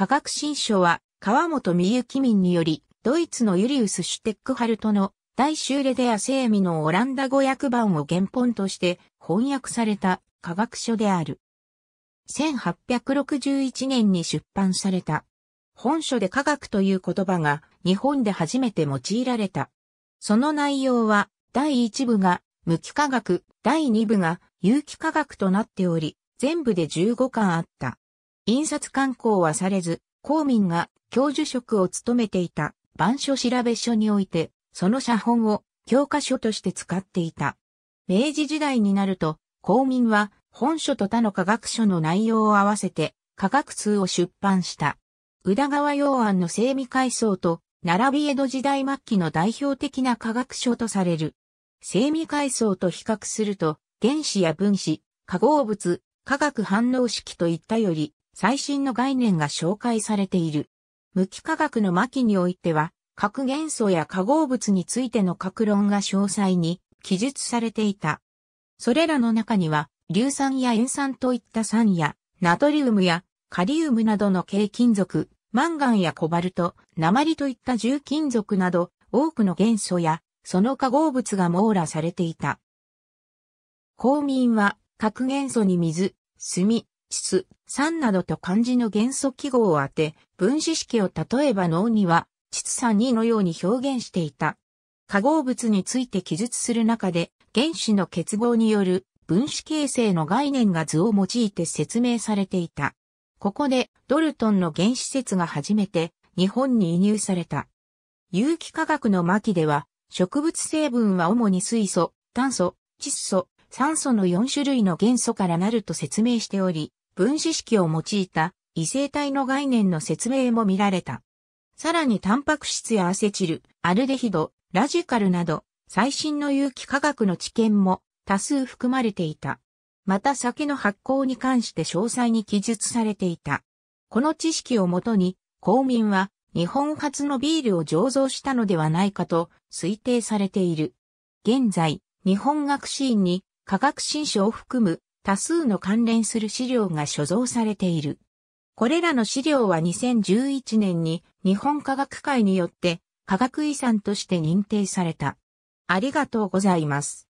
科学新書は、川本美幸民により、ドイツのユリウス・シュテックハルトの、大修レデアセーミのオランダ語訳版を原本として翻訳された科学書である。1861年に出版された。本書で科学という言葉が日本で初めて用いられた。その内容は第1部が無機科学、第2部が有機科学となっており、全部で15巻あった。印刷刊行はされず、公民が教授職を務めていた版書調べ書において、その写本を教科書として使っていた。明治時代になると、公民は本書と他の科学書の内容を合わせて科学通を出版した。宇田川洋案の整備改装と、並び江戸時代末期の代表的な科学書とされる。整備改装と比較すると、原子や分子、化合物、化学反応式といったより、最新の概念が紹介されている。無機化学の末期においては、核元素や化合物についての格論が詳細に記述されていた。それらの中には、硫酸や塩酸といった酸や、ナトリウムやカリウムなどの軽金属、マンガンやコバルト、鉛といった重金属など、多くの元素や、その化合物が網羅されていた。公民は、核元素に水、炭、質、酸などと漢字の元素記号を当て、分子式を例えば脳には、質酸2のように表現していた。化合物について記述する中で、原子の結合による分子形成の概念が図を用いて説明されていた。ここでドルトンの原子説が初めて日本に移入された。有機化学の巻では植物成分は主に水素、炭素、窒素、酸素の4種類の元素からなると説明しており、分子式を用いた異性体の概念の説明も見られた。さらにタンパク質やアセチル、アルデヒド、ラジカルなど最新の有機化学の知見も多数含まれていた。また酒の発酵に関して詳細に記述されていた。この知識をもとに、公民は日本初のビールを醸造したのではないかと推定されている。現在、日本学士院に科学新書を含む多数の関連する資料が所蔵されている。これらの資料は2011年に日本科学会によって科学遺産として認定された。ありがとうございます。